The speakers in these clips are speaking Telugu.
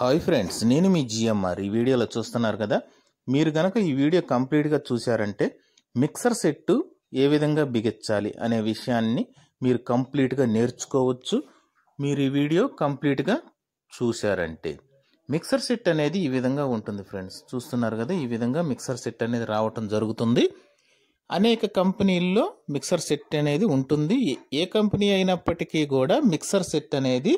హాయ్ ఫ్రెండ్స్ నేను మీ జిఎంఆర్ ఈ వీడియోలో చూస్తున్నారు కదా మీరు కనుక ఈ వీడియో కంప్లీట్గా చూశారంటే మిక్సర్ సెట్టు ఏ విధంగా బిగించాలి అనే విషయాన్ని మీరు కంప్లీట్గా నేర్చుకోవచ్చు మీరు ఈ వీడియో కంప్లీట్గా చూశారంటే మిక్సర్ సెట్ అనేది ఈ విధంగా ఉంటుంది ఫ్రెండ్స్ చూస్తున్నారు కదా ఈ విధంగా మిక్సర్ సెట్ అనేది రావటం జరుగుతుంది అనేక కంపెనీల్లో మిక్సర్ సెట్ అనేది ఉంటుంది ఏ కంపెనీ అయినప్పటికీ కూడా మిక్సర్ సెట్ అనేది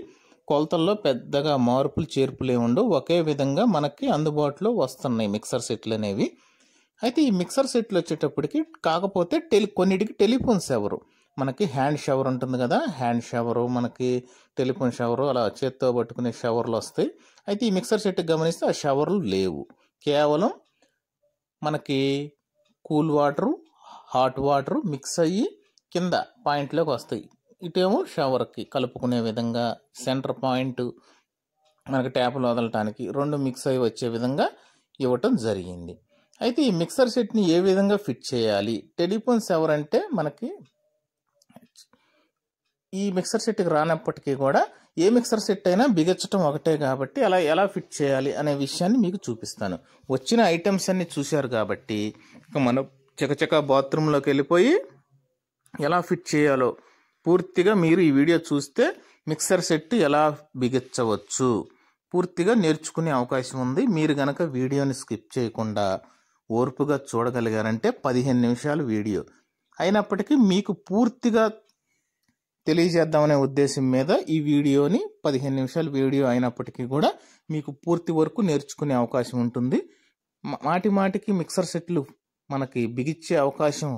కొలతల్లో పెద్దగా మార్పులు చేర్పులు ఉండవు ఒకే విధంగా మనకి అందుబాటులో వస్తున్నాయి మిక్సర్ సెట్లు అనేవి అయితే ఈ మిక్సర్ సెట్లు వచ్చేటప్పటికి కాకపోతే టెలి కొన్నిటికి టెలిఫోన్ షవరు మనకి హ్యాండ్ షవర్ ఉంటుంది కదా హ్యాండ్ షవరు మనకి టెలిఫోన్ షవరు అలా చేత్తో పట్టుకునే షవర్లు వస్తాయి అయితే ఈ మిక్సర్ సెట్ గమనిస్తే ఆ షవర్లు లేవు కేవలం మనకి cool water hot water mix అయ్యి కింద పాయింట్లోకి వస్తాయి ఇటేమో షవర్కి కలుపుకునే విధంగా సెంటర్ పాయింట్ మనకి ట్యాప్లు వదలటానికి రెండు మిక్స్ అయి వచ్చే విధంగా ఇవ్వటం జరిగింది అయితే ఈ మిక్సర్ సెట్ని ఏ విధంగా ఫిట్ చేయాలి టెలిఫోన్ సెవర్ అంటే మనకి ఈ మిక్సర్ సెట్కి రానప్పటికీ కూడా ఏ మిక్సర్ సెట్ అయినా బిగచ్చటం ఒకటే కాబట్టి అలా ఎలా ఫిట్ చేయాలి అనే విషయాన్ని మీకు చూపిస్తాను వచ్చిన ఐటమ్స్ అన్ని చూశారు కాబట్టి మనం చకచక బాత్రూంలోకి వెళ్ళిపోయి ఎలా ఫిట్ చేయాలో పూర్తిగా మీరు ఈ వీడియో చూస్తే మిక్సర్ సెట్ ఎలా బిగించవచ్చు పూర్తిగా నేర్చుకునే అవకాశం ఉంది మీరు గనక వీడియోని స్కిప్ చేయకుండా ఓర్పుగా చూడగలిగారంటే పదిహేను నిమిషాలు వీడియో అయినప్పటికీ మీకు పూర్తిగా తెలియజేద్దామనే ఉద్దేశం మీద ఈ వీడియోని పదిహేను నిమిషాలు వీడియో అయినప్పటికీ కూడా మీకు పూర్తి వరకు నేర్చుకునే అవకాశం ఉంటుంది మాటి మాటికి మిక్సర్ సెట్లు మనకి బిగిచ్చే అవకాశం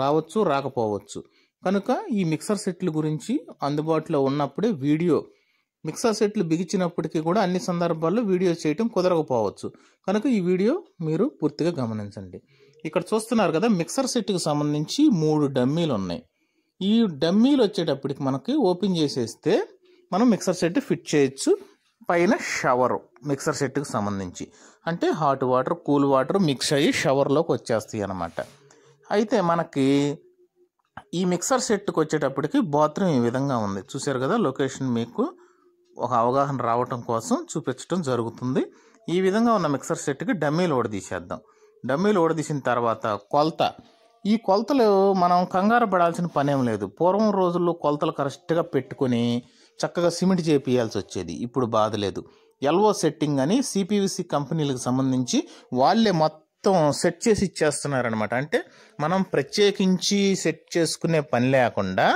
రావచ్చు రాకపోవచ్చు కనుక ఈ మిక్సర్ సెట్లు గురించి అందుబాటులో ఉన్నప్పుడే వీడియో మిక్సర్ సెట్లు బిగించినప్పటికీ కూడా అన్ని సందర్భాల్లో వీడియో చేయటం కుదరకపోవచ్చు కనుక ఈ వీడియో మీరు పూర్తిగా గమనించండి ఇక్కడ చూస్తున్నారు కదా మిక్సర్ సెట్కి సంబంధించి మూడు డమ్మీలు ఉన్నాయి ఈ డమ్మీలు వచ్చేటప్పటికి మనకి ఓపెన్ చేసేస్తే మనం మిక్సర్ సెట్ ఫిట్ చేయొచ్చు పైన షవర్ మిక్సర్ సెట్కి సంబంధించి అంటే hot water cool water mix అయ్యి షవర్లోకి వచ్చేస్తాయి అనమాట అయితే మనకి ఈ మిక్సర్ సెట్కి వచ్చేటప్పటికి బాత్రూమ్ ఈ విధంగా ఉంది చూశారు కదా లొకేషన్ మీకు ఒక అవగాహన రావటం కోసం చూపించడం జరుగుతుంది ఈ విధంగా ఉన్న మిక్సర్ సెట్కి డమ్మీలు ఓడదీసేద్దాం డమ్మీలు ఓడదీసిన తర్వాత కొలత ఈ కొలతలు మనం కంగారు పడాల్సిన పనేం లేదు పూర్వం రోజుల్లో కొలతలు కరెక్ట్గా పెట్టుకొని చక్కగా సిమెంట్ చేపియాల్సి వచ్చేది ఇప్పుడు బాధ లేదు ఎల్ఓ సెట్టింగ్ అని సిపివిసి కంపెనీలకు సంబంధించి వాళ్ళే మొత్తం మొత్తం సెట్ చేసి ఇచ్చేస్తున్నారనమాట అంటే మనం ప్రత్యేకించి సెట్ చేసుకునే పని లేకుండా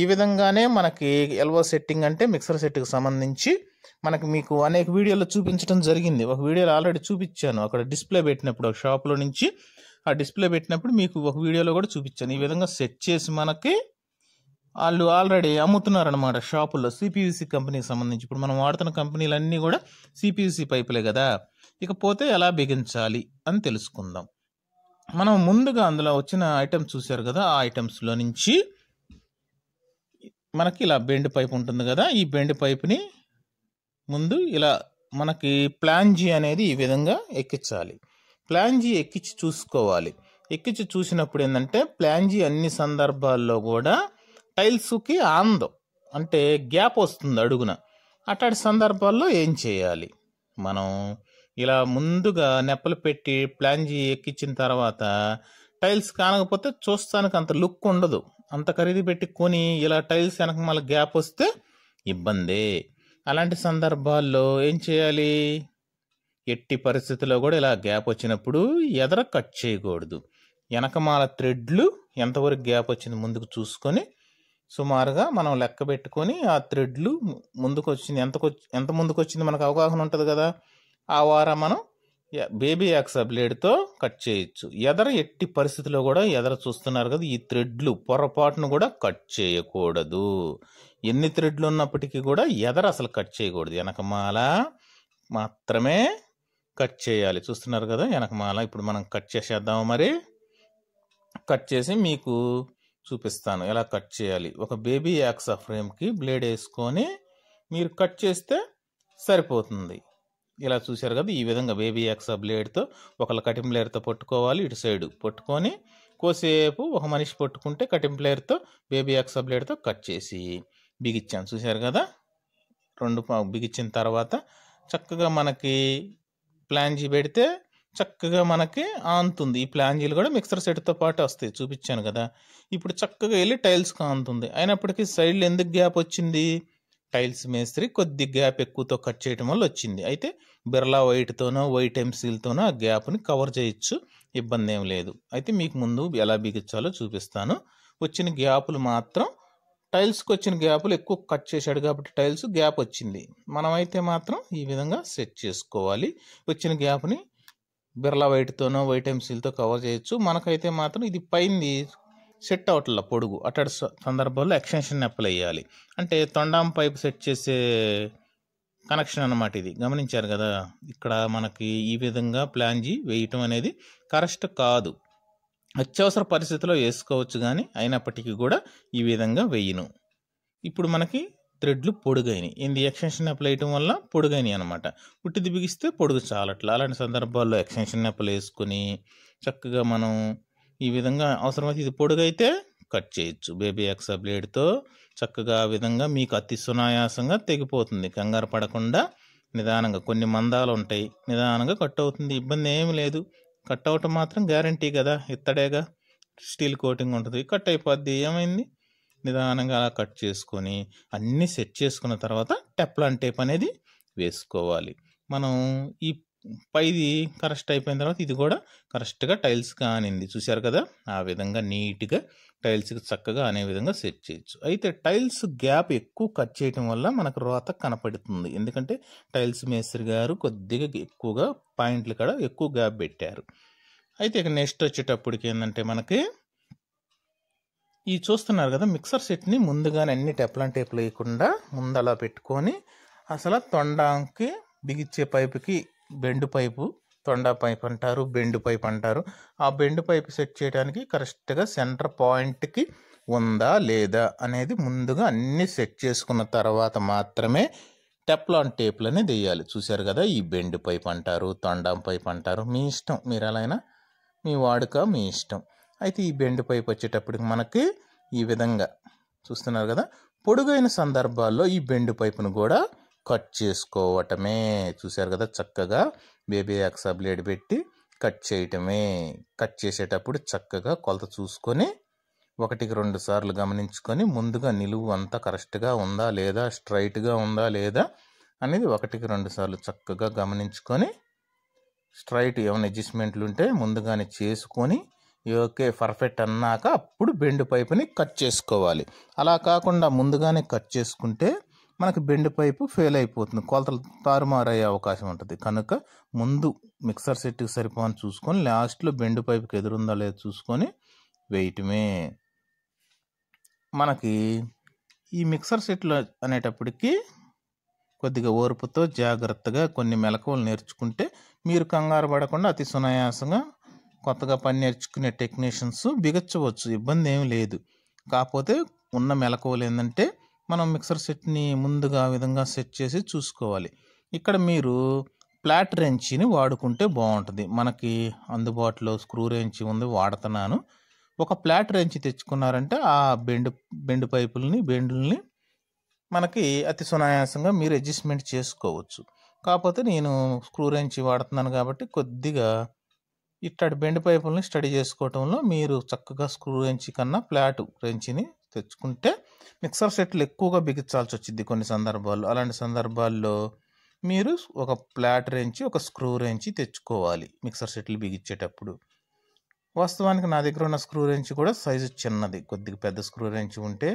ఈ విధంగానే మనకి ఎల్వో సెట్టింగ్ అంటే మిక్సర్ సెట్కి సంబంధించి మనకి మీకు అనేక వీడియోలో చూపించడం జరిగింది ఒక వీడియోలో ఆల్రెడీ చూపించాను అక్కడ డిస్ప్లే పెట్టినప్పుడు ఒక షాప్లో నుంచి ఆ డిస్ప్లే పెట్టినప్పుడు మీకు ఒక వీడియోలో కూడా చూపించాను ఈ విధంగా సెట్ చేసి మనకి వాళ్ళు ఆల్రెడీ అమ్ముతున్నారనమాట షాపుల్లో సిపివిసి కంపెనీకి సంబంధించి ఇప్పుడు మనం వాడుతున్న కంపెనీలన్నీ కూడా సిపివిసి పైపులే కదా ఇకపోతే ఎలా బిగించాలి అని తెలుసుకుందాం మనం ముందుగా అందులో వచ్చిన ఐటమ్స్ చూశారు కదా ఆ ఐటమ్స్లో నుంచి మనకి ఇలా బెండ్ పైప్ ఉంటుంది కదా ఈ బెండ్ పైప్ని ముందు ఇలా మనకి ప్లాంజీ అనేది ఈ విధంగా ఎక్కించాలి ప్లాంజీ ఎక్కించి చూసుకోవాలి ఎక్కించి చూసినప్పుడు ఏంటంటే ప్లాంజీ అన్ని సందర్భాల్లో కూడా టైల్స్కి ఆందం అంటే గ్యాప్ వస్తుంది అడుగున అట్లాంటి సందర్భాల్లో ఏం చేయాలి మనం ఇలా ముందుగా నెప్పలు పెట్టి ప్లాన్ చేయి ఎక్కించిన తర్వాత టైల్స్ కానకపోతే చూస్తానికి అంత లుక్ ఉండదు అంత ఖరీదు పెట్టి కొని ఇలా టైల్స్ వెనక మళ్ళీ గ్యాప్ వస్తే ఇబ్బందే అలాంటి సందర్భాల్లో ఏం చేయాలి ఎట్టి పరిస్థితుల్లో కూడా ఇలా గ్యాప్ వచ్చినప్పుడు ఎదర కట్ చేయకూడదు వెనకమాల థ్రెడ్లు ఎంతవరకు గ్యాప్ వచ్చింది ముందుకు చూసుకొని సుమారుగా మనం లెక్క పెట్టుకొని ఆ థ్రెడ్లు ముందుకు వచ్చింది ఎంత ఎంత ముందుకు వచ్చింది మనకు అవగాహన ఉంటుంది కదా ఆ వారం మనం బేబీ యాక్సా బ్లేడ్తో కట్ చేయొచ్చు ఎదర ఎట్టి పరిస్థితిలో కూడా ఎదర చూస్తున్నారు కదా ఈ థ్రెడ్లు పొరపాటును కూడా కట్ చేయకూడదు ఎన్ని థ్రెడ్లు ఉన్నప్పటికీ కూడా ఎదర అసలు కట్ చేయకూడదు వెనకమాల మాత్రమే కట్ చేయాలి చూస్తున్నారు కదా వెనకమాల ఇప్పుడు మనం కట్ చేసేద్దాము మరి కట్ చేసి మీకు చూపిస్తాను ఎలా కట్ చేయాలి ఒక బేబీ యాక్సా ఫ్రేమ్కి బ్లేడ్ వేసుకొని మీరు కట్ చేస్తే సరిపోతుంది ఇలా చూశారు కదా ఈ విధంగా బేబీ యాక్సా బ్లేడ్తో ఒకళ్ళ కటింగ్ ప్లేయర్తో పట్టుకోవాలి ఇటు సైడు పట్టుకొని కోసేపు ఒక మనిషి పట్టుకుంటే కటింగ్ ప్లేయర్తో బేబీ యాక్సా బ్లేడ్తో కట్ చేసి బిగిచ్చాను చూశారు కదా రెండు బిగిచ్చిన తర్వాత చక్కగా మనకి ప్లాన్ చేయి పెడితే చక్కగా మనకి ఆనుతుంది ఈ ప్లాంజీలు కూడా మిక్సర్ సెట్తో పాటు వస్తాయి చూపించాను కదా ఇప్పుడు చక్కగా వెళ్ళి టైల్స్కి ఆనుతుంది అయినప్పటికీ సైడ్లు ఎందుకు గ్యాప్ వచ్చింది టైల్స్ మేస్త్రి కొద్ది గ్యాప్ ఎక్కువతో కట్ చేయడం వల్ల వచ్చింది అయితే బిర్లా వైట్తోనో వైట్ ఎంసీల్తోనో ఆ గ్యాప్ని కవర్ చేయొచ్చు ఇబ్బంది ఏం లేదు అయితే మీకు ముందు ఎలా బిగించాలో చూపిస్తాను వచ్చిన గ్యాపులు మాత్రం టైల్స్కి వచ్చిన గ్యాపులు ఎక్కువ కట్ చేశాడు కాబట్టి టైల్స్ గ్యాప్ వచ్చింది మనమైతే మాత్రం ఈ విధంగా సెట్ చేసుకోవాలి వచ్చిన గ్యాప్ని బిర్లా వైట్తోనో వైట్ ఎంసీలతో కవర్ చేయొచ్చు మనకైతే మాత్రం ఇది పైంది సెట్ అవట్ల పొడుగు అట్టడి సందర్భాల్లో ఎక్స్టెన్షన్ అప్లై చేయాలి అంటే తొండాం పైప్ సెట్ చేసే కనెక్షన్ అనమాట ఇది గమనించారు కదా ఇక్కడ మనకి ఈ విధంగా ప్లాన్ జీ వేయటం అనేది కరెక్ట్ కాదు అత్యవసర పరిస్థితిలో వేసుకోవచ్చు కానీ అయినప్పటికీ కూడా ఈ విధంగా వేయను ఇప్పుడు మనకి థ్రెడ్లు పొడుగైనవి ఇంది ఎక్స్టెన్షన్ నెప్పులు వేయటం వల్ల పొడుగైనవి అనమాట పుట్టిది బిగిస్తే పొడుగు చాలట్లా అలాంటి సందర్భాల్లో ఎక్స్టెన్షన్ నెప్పలు వేసుకుని చక్కగా మనం ఈ విధంగా అవసరమైతే ఇది పొడుగైతే కట్ చేయొచ్చు బేబీ ఎక్సా బ్లేడ్తో చక్కగా ఆ విధంగా మీకు అతి సునాయాసంగా తెగిపోతుంది కంగారు పడకుండా నిదానంగా కొన్ని మందాలు ఉంటాయి నిదానంగా కట్ అవుతుంది ఇబ్బంది ఏమి లేదు కట్ అవటం మాత్రం గ్యారంటీ కదా ఇత్తడేగా స్టీల్ కోటింగ్ ఉంటుంది కట్ అయిపోద్ది ఏమైంది నిదానంగా అలా కట్ చేసుకొని అన్నీ సెట్ చేసుకున్న తర్వాత టెప్లాన్ టేప్ అనేది వేసుకోవాలి మనం ఈ పైది కరెక్ట్ అయిపోయిన తర్వాత ఇది కూడా కరెక్ట్గా టైల్స్ కానింది చూశారు కదా ఆ విధంగా నీట్గా టైల్స్కి చక్కగా అనే విధంగా సెట్ చేయొచ్చు అయితే టైల్స్ గ్యాప్ ఎక్కువ కట్ చేయటం వల్ల మనకు రోత కనపడుతుంది ఎందుకంటే టైల్స్ మేస్త్రి గారు కొద్దిగా ఎక్కువగా పాయింట్లు కూడా ఎక్కువ గ్యాప్ పెట్టారు అయితే ఇక నెక్స్ట్ వచ్చేటప్పటికి ఏంటంటే మనకి ఈ చూస్తున్నారు కదా మిక్సర్ సెట్ని ముందుగానే అన్ని టెప్లాన్ టేప్ లేకుండా ముందలా పెట్టుకొని అసలు తొండానికి బిగిచ్చే పైపుకి బెండు పైపు తొండా పైప్ అంటారు బెండు పైప్ అంటారు ఆ బెండు పైప్ సెట్ చేయడానికి కరెక్ట్గా సెంటర్ పాయింట్కి ఉందా లేదా అనేది ముందుగా అన్నీ సెట్ చేసుకున్న తర్వాత మాత్రమే టెప్లాన్ టేప్లనే వేయాలి చూశారు కదా ఈ బెండు పైప్ అంటారు తొండం పైప్ అంటారు మీ ఇష్టం మీరు ఎలా అయినా మీ వాడుక మీ ఇష్టం అయితే ఈ బెండ్ పైప్ వచ్చేటప్పటికి మనకి ఈ విధంగా చూస్తున్నారు కదా పొడుగైన సందర్భాల్లో ఈ బెండ్ పైపును కూడా కట్ చేసుకోవటమే చూశారు కదా చక్కగా బేబీ యాక్సా బ్లేడ్ పెట్టి కట్ చేయటమే కట్ చేసేటప్పుడు చక్కగా కొలత చూసుకొని ఒకటికి రెండు సార్లు గమనించుకొని ముందుగా నిలువు అంతా కరెక్ట్గా ఉందా లేదా స్ట్రైట్గా ఉందా లేదా అనేది ఒకటికి రెండు సార్లు చక్కగా గమనించుకొని స్ట్రైట్ ఏమైనా అడ్జస్ట్మెంట్లు ఉంటే ముందుగానే చేసుకొని ఓకే పర్ఫెక్ట్ అన్నాక అప్పుడు బెండ్ పైపుని కట్ చేసుకోవాలి అలా కాకుండా ముందుగానే కట్ చేసుకుంటే మనకు బెండ్ పైపు ఫెయిల్ అయిపోతుంది కొలతలు తారుమారు అయ్యే అవకాశం ఉంటుంది కనుక ముందు మిక్సర్ సెట్కి సరిపోని చూసుకొని లాస్ట్లో బెండ్ పైపుకి ఎదురుందా లేదో చూసుకొని వేయటమే మనకి ఈ మిక్సర్ సెట్లు అనేటప్పటికీ కొద్దిగా ఓర్పుతో జాగ్రత్తగా కొన్ని మెలకువలు నేర్చుకుంటే మీరు కంగారు పడకుండా అతి సునాయాసంగా కొత్తగా పని నేర్చుకునే టెక్నీషియన్స్ బిగచ్చవచ్చు ఇబ్బంది ఏం లేదు కాకపోతే ఉన్న మెలకువలు ఏంటంటే మనం మిక్సర్ సెట్ని ముందుగా విధంగా సెట్ చేసి చూసుకోవాలి ఇక్కడ మీరు ప్లాట్ రెంచిని వాడుకుంటే బాగుంటుంది మనకి అందుబాటులో స్క్రూ రెంచి ఉంది వాడుతున్నాను ఒక ఫ్లాట్ రెంచి తెచ్చుకున్నారంటే ఆ బెండ్ బెండ్ పైపుల్ని బెండుల్ని మనకి అతి సునాయాసంగా మీరు అడ్జస్ట్మెంట్ చేసుకోవచ్చు కాకపోతే నేను స్క్రూ రెంచి వాడుతున్నాను కాబట్టి కొద్దిగా ఇట్టడి బెండ్ పైపుల్ని స్టడీ చేసుకోవటంలో మీరు చక్కగా స్క్రూ రెంచి కన్నా ఫ్లాట్ రెంచిని తెచ్చుకుంటే మిక్సర్ సెట్లు ఎక్కువగా బిగించాల్సి వచ్చింది కొన్ని సందర్భాల్లో అలాంటి సందర్భాల్లో మీరు ఒక ఫ్లాట్ రెంచి ఒక స్క్రూ రెంచి తెచ్చుకోవాలి మిక్సర్ సెట్లు బిగించేటప్పుడు వాస్తవానికి నా దగ్గర ఉన్న స్క్రూ రెంచి కూడా సైజు చిన్నది కొద్దిగా పెద్ద స్క్రూ రెంచి ఉంటే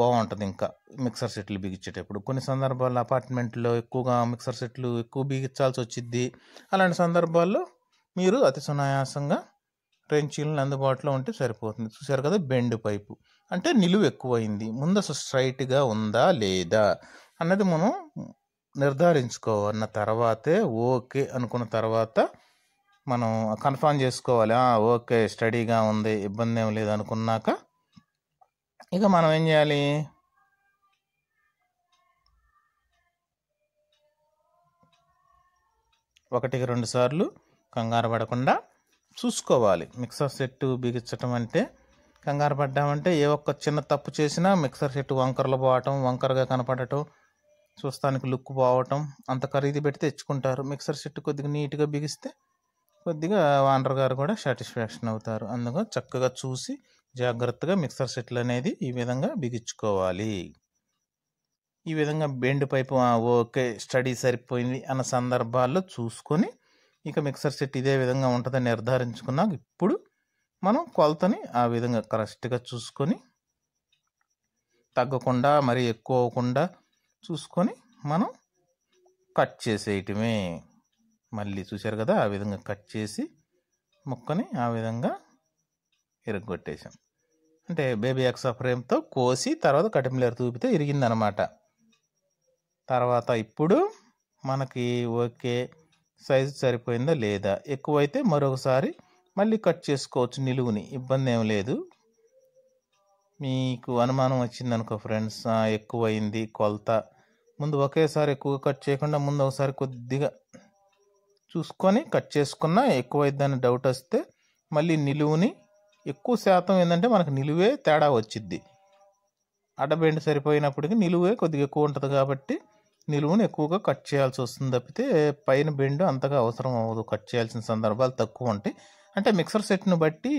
బాగుంటుంది ఇంకా మిక్సర్ సెట్లు బిగించేటప్పుడు కొన్ని సందర్భాల్లో అపార్ట్మెంట్లో ఎక్కువగా మిక్సర్ సెట్లు ఎక్కువ బిగించాల్సి వచ్చింది అలాంటి సందర్భాల్లో మీరు అతి సునాయాసంగా ట్రెంచీలను అందుబాటులో ఉంటే సరిపోతుంది చూసారు కదా బెండ్ పైపు అంటే నిలువు ఎక్కువైంది ముందు అసలు స్ట్రైట్గా ఉందా లేదా అన్నది మనం నిర్ధారించుకోవాలన్న తర్వాతే ఓకే అనుకున్న తర్వాత మనం కన్ఫర్మ్ చేసుకోవాలి ఓకే స్టడీగా ఉంది ఇబ్బంది ఏం లేదు అనుకున్నాక ఇక మనం ఏం చేయాలి ఒకటికి రెండు సార్లు కంగారు పడకుండా చూసుకోవాలి మిక్సర్ సెట్ బిగించటం అంటే కంగారు పడ్డామంటే ఏ ఒక్క చిన్న తప్పు చేసినా మిక్సర్ సెట్ వంకరలు పోవటం వంకరగా కనపడటం చూస్తానికి లుక్ పోవటం అంత ఖరీదు పెట్టి తెచ్చుకుంటారు మిక్సర్ సెట్ కొద్దిగా నీట్గా బిగిస్తే కొద్దిగా వానర్ గారు కూడా సాటిస్ఫాక్షన్ అవుతారు అందుకు చక్కగా చూసి జాగ్రత్తగా మిక్సర్ సెట్లు అనేది ఈ విధంగా బిగించుకోవాలి ఈ విధంగా బెండ్ పైపు ఓకే స్టడీ సరిపోయింది అన్న సందర్భాల్లో చూసుకొని ఇక మిక్సర్ సెట్ ఇదే విధంగా ఉంటుందని నిర్ధారించుకున్నాక ఇప్పుడు మనం కొలతని ఆ విధంగా కరెక్ట్గా చూసుకొని తగ్గకుండా మరీ ఎక్కువ అవ్వకుండా చూసుకొని మనం కట్ చేసేయటమే మళ్ళీ చూశారు కదా ఆ విధంగా కట్ చేసి ముక్కని ఆ విధంగా ఇరగొట్టేసాం అంటే బేబీ ఎక్సా ఫ్రేమ్తో కోసి తర్వాత కటింలేరు తూపితే ఇరిగిందనమాట తర్వాత ఇప్పుడు మనకి ఓకే సైజు సరిపోయిందా లేదా ఎక్కువైతే మరొకసారి మళ్ళీ కట్ చేసుకోవచ్చు నిలువుని ఇబ్బంది ఏం లేదు మీకు అనుమానం వచ్చిందనుకో ఫ్రెండ్స్ ఎక్కువైంది కొలత ముందు ఒకేసారి ఎక్కువ కట్ చేయకుండా ముందు ఒకసారి కొద్దిగా చూసుకొని కట్ చేసుకున్న ఎక్కువైద్దని డౌట్ వస్తే మళ్ళీ నిలువుని ఎక్కువ శాతం ఏంటంటే మనకు నిలువే తేడా వచ్చిద్ది అడ్డబెండ్ సరిపోయినప్పటికీ నిలువే కొద్దిగా ఎక్కువ ఉంటుంది కాబట్టి నిలువును ఎక్కువగా కట్ చేయాల్సి వస్తుంది తప్పితే పైన బెండ్ అంతగా అవసరం అవ్వదు కట్ చేయాల్సిన సందర్భాలు తక్కువ ఉంటాయి అంటే మిక్సర్ సెట్ను బట్టి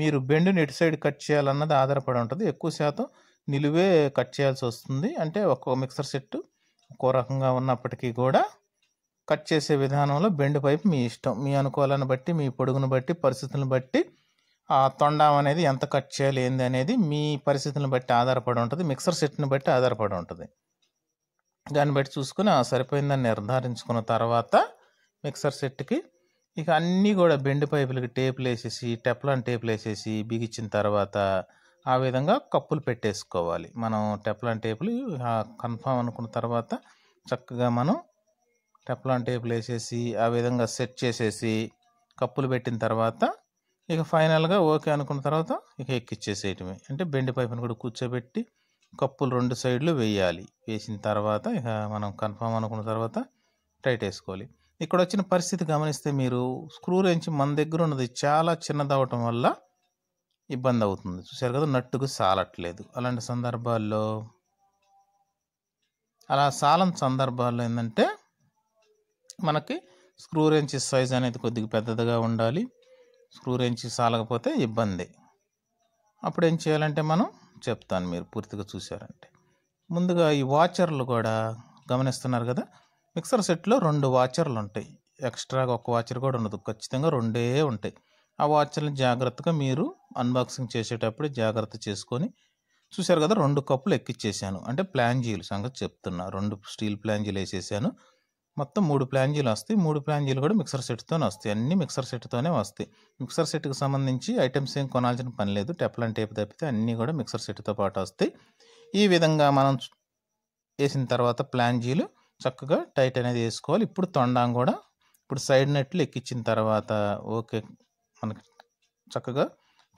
మీరు బెండ్ని ఎటు సైడ్ కట్ చేయాలన్నది ఆధారపడి ఉంటుంది ఎక్కువ శాతం నిలువే కట్ చేయాల్సి వస్తుంది అంటే ఒక్కో మిక్సర్ సెట్ ఒక్కో రకంగా ఉన్నప్పటికీ కూడా కట్ చేసే విధానంలో బెండ్ పైపు మీ ఇష్టం మీ అనుకూలాన్ని బట్టి మీ పొడుగును బట్టి పరిస్థితులను బట్టి ఆ తొండం అనేది ఎంత కట్ చేయాలి ఏంది అనేది మీ పరిస్థితులను బట్టి ఆధారపడి ఉంటుంది మిక్సర్ సెట్ని బట్టి ఆధారపడి ఉంటుంది దాన్ని బట్టి చూసుకుని సరిపోయిందని నిర్ధారించుకున్న తర్వాత మిక్సర్ సెట్కి ఇక అన్నీ కూడా బెండు పైపులకి టేపులు వేసేసి టెప్లాన్ టేపులు వేసేసి బిగించిన తర్వాత ఆ విధంగా కప్పులు పెట్టేసుకోవాలి మనం టెప్లాన్ టేపులు కన్ఫామ్ అనుకున్న తర్వాత చక్కగా మనం టెప్లాన్ టేపులు వేసేసి ఆ విధంగా సెట్ చేసేసి కప్పులు పెట్టిన తర్వాత ఇక ఫైనల్గా ఓకే అనుకున్న తర్వాత ఇక ఎక్కిచ్చేసేయటమే అంటే బెండి పైపును కూడా కూర్చోబెట్టి కప్పులు రెండు సైడ్లు వేయాలి వేసిన తర్వాత ఇక మనం కన్ఫామ్ అనుకున్న తర్వాత టైట్ వేసుకోవాలి ఇక్కడ వచ్చిన పరిస్థితి గమనిస్తే మీరు స్క్రూ రేంజ్ మన దగ్గర ఉన్నది చాలా చిన్నదవటం వల్ల ఇబ్బంది అవుతుంది చూసారు కదా నట్టుకు సాలట్లేదు అలాంటి సందర్భాల్లో అలా సాలం సందర్భాల్లో ఏంటంటే మనకి స్క్రూ రేంచి సైజ్ అనేది కొద్దిగా పెద్దదిగా ఉండాలి స్క్రూ రెంచ్ సాలకపోతే ఇబ్బంది అప్పుడు ఏం చేయాలంటే మనం చెప్తాను మీరు పూర్తిగా చూశారంటే ముందుగా ఈ వాచర్లు కూడా గమనిస్తున్నారు కదా మిక్సర్ సెట్లో రెండు వాచర్లు ఉంటాయి ఎక్స్ట్రాగా ఒక వాచర్ కూడా ఉండదు ఖచ్చితంగా రెండే ఉంటాయి ఆ వాచర్ని జాగ్రత్తగా మీరు అన్బాక్సింగ్ చేసేటప్పుడు జాగ్రత్త చేసుకొని చూశారు కదా రెండు కప్పులు ఎక్కిచ్చేసాను అంటే ప్లాంజీలు సంగతి చెప్తున్నా రెండు స్టీల్ ప్లాంజీలు వేసేసాను మొత్తం మూడు ప్లాంజీలు వస్తాయి మూడు ప్లాంజీలు కూడా మిక్సర్ సెట్తోనే వస్తాయి అన్నీ మిక్సర్ సెట్తోనే వస్తాయి మిక్సర్ సెట్కి సంబంధించి ఐటమ్స్ ఏం కొనాల్సిన పని లేదు టెప్లన్ టేప్ తప్పితే అన్నీ కూడా మిక్సర్ సెట్తో పాటు వస్తాయి ఈ విధంగా మనం వేసిన తర్వాత ప్లాంజీలు చక్కగా టైట్ అనేది వేసుకోవాలి ఇప్పుడు తొండం కూడా ఇప్పుడు సైడ్ నెట్లు ఎక్కించిన తర్వాత ఓకే మనకి చక్కగా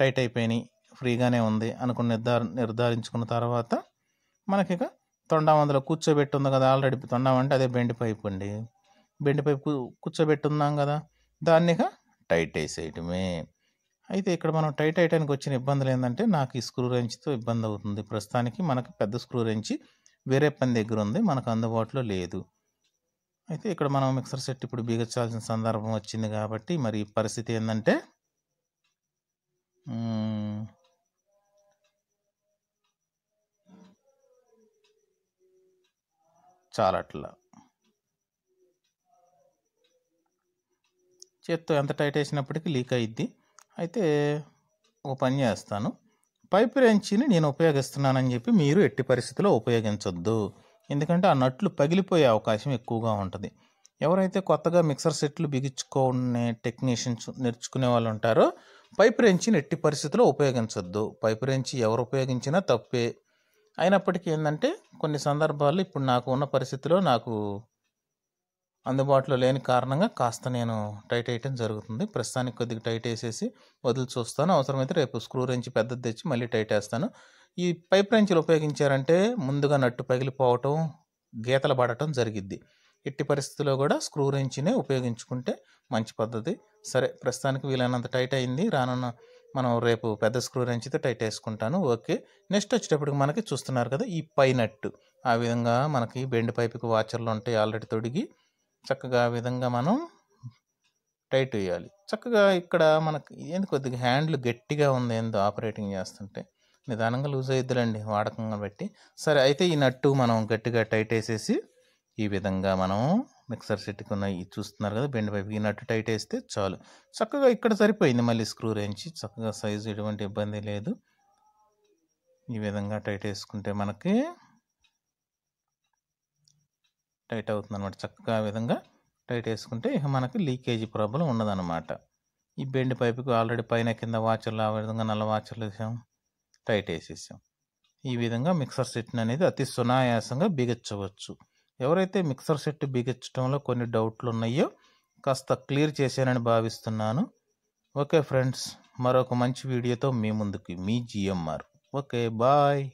టైట్ అయిపోయినాయి ఫ్రీగానే ఉంది అనుకుని నిర్ధార నిర్ధారించుకున్న తర్వాత మనకి ఇక తొండం అందులో కూర్చోబెట్టి ఉంది కదా ఆల్రెడీ తొండం అంటే అదే బెండి పైపు అండి బెండి పైపు కూర్చోబెట్టి ఉన్నాం కదా దాన్నిగా టైట్ వేసేయటమే అయితే ఇక్కడ మనం టైట్ అయ్యడానికి వచ్చిన ఇబ్బందులు ఏంటంటే నాకు ఈ స్క్రూ రెంచ్తో ఇబ్బంది అవుతుంది ప్రస్తుతానికి మనకు పెద్ద స్క్రూ రెంచ్ వేరే పని దగ్గర ఉంది మనకు అందుబాటులో లేదు అయితే ఇక్కడ మనం మిక్సర్ సెట్ ఇప్పుడు బిగించాల్సిన సందర్భం వచ్చింది కాబట్టి మరి పరిస్థితి ఏంటంటే చాలట్లా చేత్తో ఎంత టైట్ వేసినప్పటికీ లీక్ అయ్యిద్ది అయితే ఓ పని చేస్తాను పైపు రెంచిని నేను ఉపయోగిస్తున్నానని చెప్పి మీరు ఎట్టి పరిస్థితిలో ఉపయోగించొద్దు ఎందుకంటే ఆ నట్లు పగిలిపోయే అవకాశం ఎక్కువగా ఉంటుంది ఎవరైతే కొత్తగా మిక్సర్ సెట్లు బిగించుకునే టెక్నీషియన్స్ నేర్చుకునే వాళ్ళు ఉంటారో పైపు రెంచిని ఎట్టి పరిస్థితిలో ఉపయోగించొద్దు పైపు రెంచి ఎవరు ఉపయోగించినా తప్పే అయినప్పటికీ ఏంటంటే కొన్ని సందర్భాల్లో ఇప్పుడు నాకు ఉన్న పరిస్థితిలో నాకు అందుబాటులో లేని కారణంగా కాస్త నేను టైట్ వేయటం జరుగుతుంది ప్రస్తుతానికి కొద్దిగా టైట్ వేసేసి వదిలి చూస్తాను అవసరమైతే రేపు స్క్రూ రెంచి పెద్దది తెచ్చి మళ్ళీ టైట్ వేస్తాను ఈ పైప్ రెంచ్లు ఉపయోగించారంటే ముందుగా నట్టు పగిలిపోవటం గీతలు పడటం జరిగిద్ది ఎట్టి పరిస్థితిలో కూడా స్క్రూ రెంచినే ఉపయోగించుకుంటే మంచి పద్ధతి సరే ప్రస్తుతానికి వీలైనంత టైట్ అయింది రానున్న మనం రేపు పెద్ద స్క్రూ రెంచ్తో టైట్ వేసుకుంటాను ఓకే నెక్స్ట్ వచ్చేటప్పటికి మనకి చూస్తున్నారు కదా ఈ పై నట్టు ఆ విధంగా మనకి బెండ్ పైపుకి వాచర్లు ఉంటాయి ఆల్రెడీ తొడిగి చక్కగా ఆ విధంగా మనం టైట్ వేయాలి చక్కగా ఇక్కడ మనకి ఏంది కొద్దిగా హ్యాండ్లు గట్టిగా ఉంది ఏందో ఆపరేటింగ్ చేస్తుంటే నిదానంగా లూజ్ అయిద్దులండి వాడకంగా బట్టి సరే అయితే ఈ నట్టు మనం గట్టిగా టైట్ వేసేసి ఈ విధంగా మనం మిక్సర్ సెట్కి ఉన్న ఇది చూస్తున్నారు కదా బెండ్ పైపు ఈ నట్టు టైట్ వేస్తే చాలు చక్కగా ఇక్కడ సరిపోయింది మళ్ళీ స్క్రూ రేంచి చక్కగా సైజు ఎటువంటి ఇబ్బంది లేదు ఈ విధంగా టైట్ వేసుకుంటే మనకి టైట్ అవుతుంది అనమాట చక్కగా విధంగా టైట్ వేసుకుంటే ఇక మనకి లీకేజీ ప్రాబ్లం ఉండదన్నమాట ఈ బెండ్ పైపుకి ఆల్రెడీ పైన కింద వాచర్లు ఆ విధంగా నల్ల వాచర్లు వేసాం టైట్ వేసేసాం ఈ విధంగా మిక్సర్ సెట్ని అనేది అతి సునాయాసంగా బిగచ్చవచ్చు ఎవరైతే మిక్సర్ సెట్ బిగించడంలో కొన్ని డౌట్లు ఉన్నాయో కాస్త క్లియర్ చేశానని భావిస్తున్నాను ఓకే ఫ్రెండ్స్ మరొక మంచి వీడియోతో మీ ముందుకి మీ జిఎంఆర్ ఓకే బాయ్